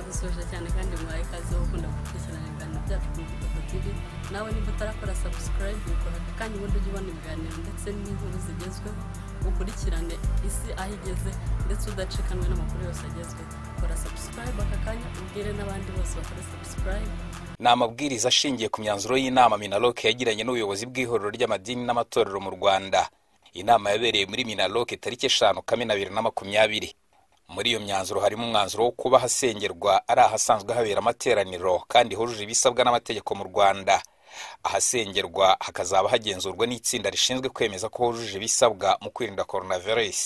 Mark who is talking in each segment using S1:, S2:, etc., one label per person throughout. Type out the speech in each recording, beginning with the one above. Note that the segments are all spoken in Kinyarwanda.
S1: ndagusoje cyane kandi muhaye ikaze wo gukunda gukurikirana ibiganiro byacu kuri Butaka TV nawe niba utarakora subscribe ukora aka ubundi ujye ubona ibiganiro ndetse n'inkuru zigezweho ukurikirane isi aho igeze ndetse udacikanwe n'amakuru yose agezweho kora subscribe aka kanya ubwire n'abandi bose bakora subscribe ni amabwiriza ashingiye ku myanzuro y'inama minaroke yagiranye n'ubuyobozi bw'ihuriro ry'amadini n'amatorero mu rwanda inama yabereye muri minaroke tariki eshanu kamena bibiri na makumyabiri muri iyo myanzuro harimo umwanzuro wo kuba ahasengerwa ari ahasanzwe habera amateraniro kandi hujuje ibisabwa n'amategeko mu rwanda ahasengerwa hakazaba hagenzurwa n'itsinda rishinzwe kwemeza ko hujuje ibisabwa mu kwirinda coronavirus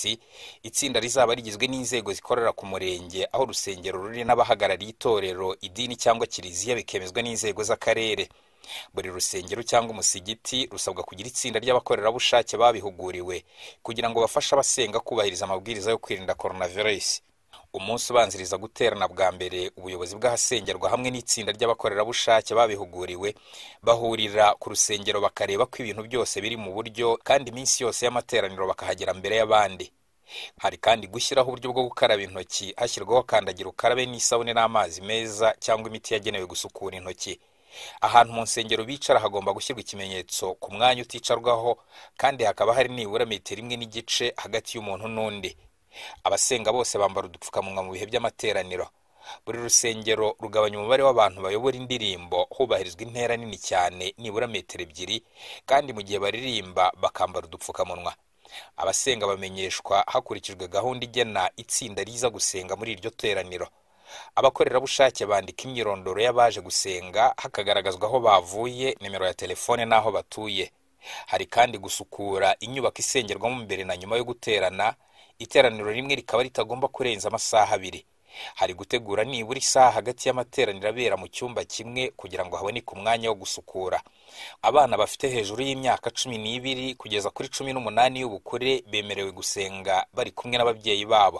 S1: itsinda rizaba rigizwe n'inzego zikorera ku murenge aho urusengero ruri n'abahagarariye itorero idini cyangwa kiliziya bikemezwa n'inzego z'akarere buri rusengero cyangwa umusigiti rusabwa kugira itsinda ry'abakorerabushake babihuguriwe kugira ngo bafashe abasenga kubahiriza amabwiriza yo kwirinda coronavirus umunsi ubanziriza guterana bwa mbere ubuyobozi bw'ahasengerwa hamwe n'itsinda ry'abakorerabushake babihuguriwe bahurira ku rusengero bakareba ko ibintu byose biri mu buryo kandi iminsi yose y'amateraniro bakahagera mbere y'abandi hari kandi gushyiraho uburyo bwo gukaraba intoki hashyirwaho kandagira ukarabe n'isabune n'amazi meza cyangwa imiti yagenewe gusukura intoki ahantu mu nsengero bicara hagomba gushyirwa ikimenyetso ku mwanya uticarwaho kandi hakaba hari nibura metero imwe n'igice hagati y'umuntu n'undi abasenga bose bambara udupfukamunwa mu bihe by'amateraniro buri rusengero rugabanya umubare w'abantu bayobora indirimbo hubahirizwa intera nini cyane nibura metero ebyiri kandi mu gihe baririmba bakambara udupfukamunwa abasenga bamenyeshwa hakurikijwe gahunda igena itsinda riza gusenga muri iryo teraniro abakorerabushake bandika imyirondoro y'abaje gusenga hakagaragazwa aho bavuye nimero ya telefone n'aho batuye hari kandi gusukura inyubako isengerwamo imbere na nyuma yo guterana iteraniro rimwe rikaba ritagomba kurenza amasaha abiri hari gutegura nibura isaha hagati y'amateraniro abera mu cyumba kimwe kugira ngo haboneke umwanya wo gusukura abana bafite hejuru y'imyaka cumi n'ibiri kugeza kuri cumi n'umunani y'ubukure bemerewe gusenga bari kumwe n'ababyeyi babo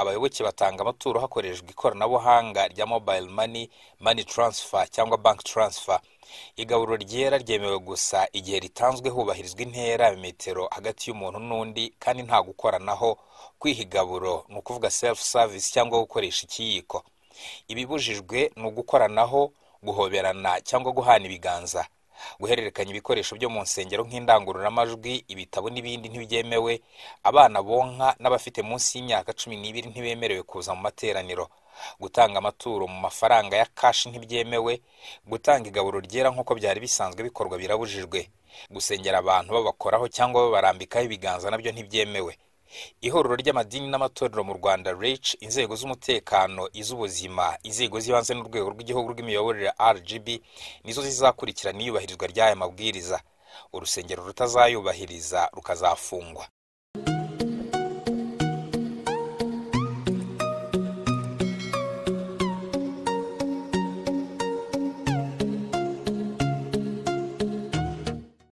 S1: abayoboke batanga amaturo hakoreshejwe ikoranabuhanga rya mobile money money transfer cyangwa bank transfer igaburo ryera ryemewe gusa igihe ritanzwe hubahirizwa intera metero hagati y'umuntu n'undi kandi nta gukoranaho kwihigaburo ni ukuvuga self service cyangwa gukoresha ikiyiko ibibujijwe ni ugukoranaho guhoberana cyangwa guhana ibiganza guhererekanya ibikoresho byo mu nsengero nk'indangururamajwi ibitabo n'ibindi ntibyemewe abana bonka n'abafite munsi y'imyaka cumi n'ibiri ntibemerewe kuza mu materaniro gutanga amaturo mu mafaranga ya kashi ntibyemewe gutanga igaburo ryera nk'uko byari bisanzwe bikorwa birabujijwe gusengera abantu babakoraho cyangwa babarambikaho ibiganza nabyo ntibyemewe ihuriro ry'amadini n'amatorero mu rwanda rich inzego z'umutekano iz'ubuzima inzego z'ibanze n'urwego rw'igihugu rw'imiyoborere rgb nizo zizakurikirana iyubahirizwa ry'aya mabwiriza urusengero rutazayubahiriza rukazafungwa